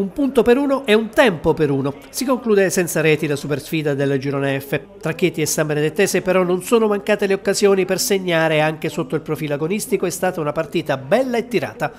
un punto per uno e un tempo per uno. Si conclude senza reti la super sfida del girone F. Tra Chieti e San Benedettese però non sono mancate le occasioni per segnare anche sotto il profilo agonistico è stata una partita bella e tirata.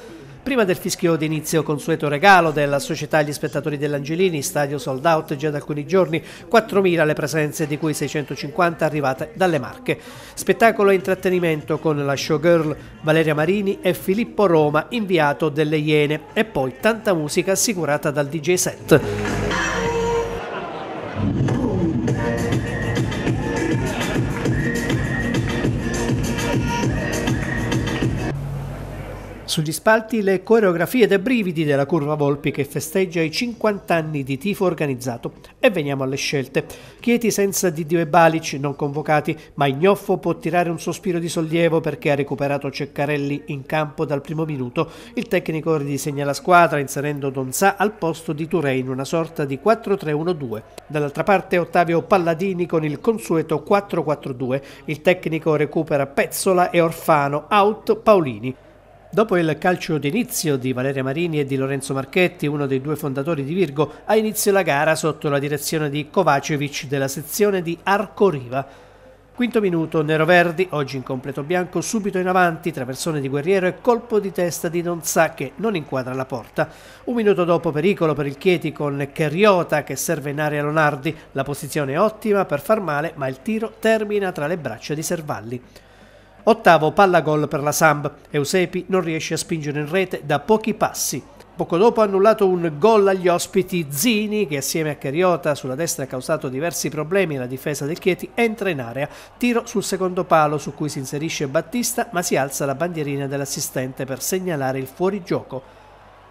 Prima del fischio d'inizio consueto regalo della società agli spettatori dell'Angelini, stadio sold out già da alcuni giorni, 4.000 le presenze di cui 650 arrivate dalle Marche. Spettacolo e intrattenimento con la showgirl Valeria Marini e Filippo Roma, inviato delle Iene e poi tanta musica assicurata dal DJ set. Sugli spalti le coreografie dei brividi della Curva Volpi che festeggia i 50 anni di tifo organizzato. E veniamo alle scelte. Chieti senza Didio e Balic non convocati, ma Ignoffo può tirare un sospiro di sollievo perché ha recuperato Ceccarelli in campo dal primo minuto. Il tecnico ridisegna la squadra inserendo Donzà al posto di Touré in una sorta di 4-3-1-2. Dall'altra parte Ottavio Palladini con il consueto 4-4-2. Il tecnico recupera Pezzola e Orfano, out Paolini. Dopo il calcio d'inizio di Valeria Marini e di Lorenzo Marchetti, uno dei due fondatori di Virgo, ha inizio la gara sotto la direzione di Kovacevic della sezione di Arcoriva. Quinto minuto, Nero Verdi, oggi in completo bianco, subito in avanti, traversone di Guerriero e colpo di testa di Donzà che non inquadra la porta. Un minuto dopo pericolo per il Chieti con Cariota che serve in area Lonardi, la posizione è ottima per far male ma il tiro termina tra le braccia di Servalli. Ottavo palla gol per la Samb. Eusepi non riesce a spingere in rete da pochi passi. Poco dopo ha annullato un gol agli ospiti Zini che assieme a Cariota sulla destra ha causato diversi problemi alla difesa del Chieti entra in area, tiro sul secondo palo su cui si inserisce Battista ma si alza la bandierina dell'assistente per segnalare il fuorigioco.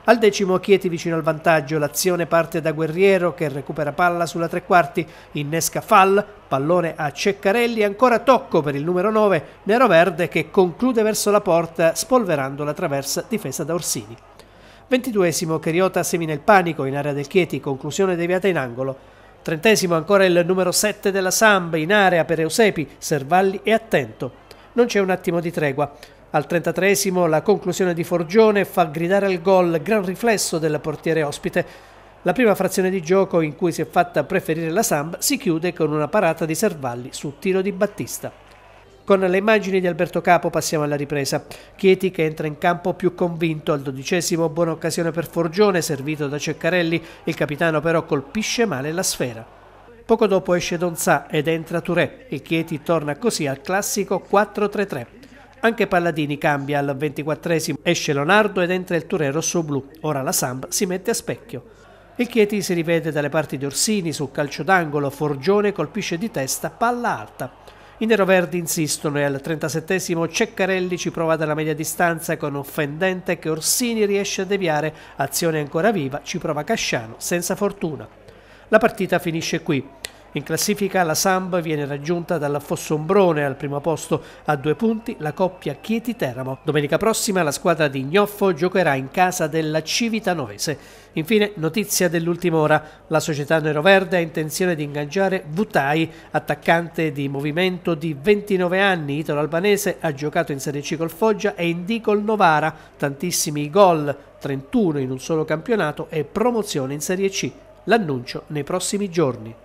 Al decimo Chieti vicino al vantaggio, l'azione parte da Guerriero che recupera palla sulla tre quarti, innesca Fall, pallone a Ceccarelli, ancora tocco per il numero 9, Neroverde che conclude verso la porta spolverando la traversa difesa da Orsini. Ventiduesimo Cheriota semina il panico in area del Chieti, conclusione deviata in angolo. Trentesimo ancora il numero 7 della Samb in area per Eusepi, Servalli è Attento. Non c'è un attimo di tregua. Al 33 la conclusione di Forgione fa gridare al gol gran riflesso del portiere ospite. La prima frazione di gioco in cui si è fatta preferire la Samp si chiude con una parata di Servalli su tiro di Battista. Con le immagini di Alberto Capo passiamo alla ripresa. Chieti che entra in campo più convinto al dodicesimo, buona occasione per Forgione, servito da Ceccarelli, il capitano però colpisce male la sfera. Poco dopo esce Donzà ed entra Touré e Chieti torna così al classico 4-3-3. Anche Palladini cambia al 24esimo, esce Leonardo ed entra il Ture rosso-blu, ora la Samp si mette a specchio. Il Chieti si rivede dalle parti di Orsini, sul calcio d'angolo Forgione colpisce di testa, palla alta. I neroverdi insistono e al 37esimo Ceccarelli ci prova dalla media distanza con un fendente che Orsini riesce a deviare, azione ancora viva, ci prova Casciano, senza fortuna. La partita finisce qui. In classifica la Samb viene raggiunta dalla Fossombrone al primo posto a due punti la coppia Chieti-Teramo. Domenica prossima la squadra di Gnoffo giocherà in casa della Civitanovese. Infine notizia dell'ultima ora, la società Neroverde ha intenzione di ingaggiare Vutai, attaccante di movimento di 29 anni, italo-albanese, ha giocato in Serie C col Foggia e in D col Novara, tantissimi gol, 31 in un solo campionato e promozione in Serie C. L'annuncio nei prossimi giorni.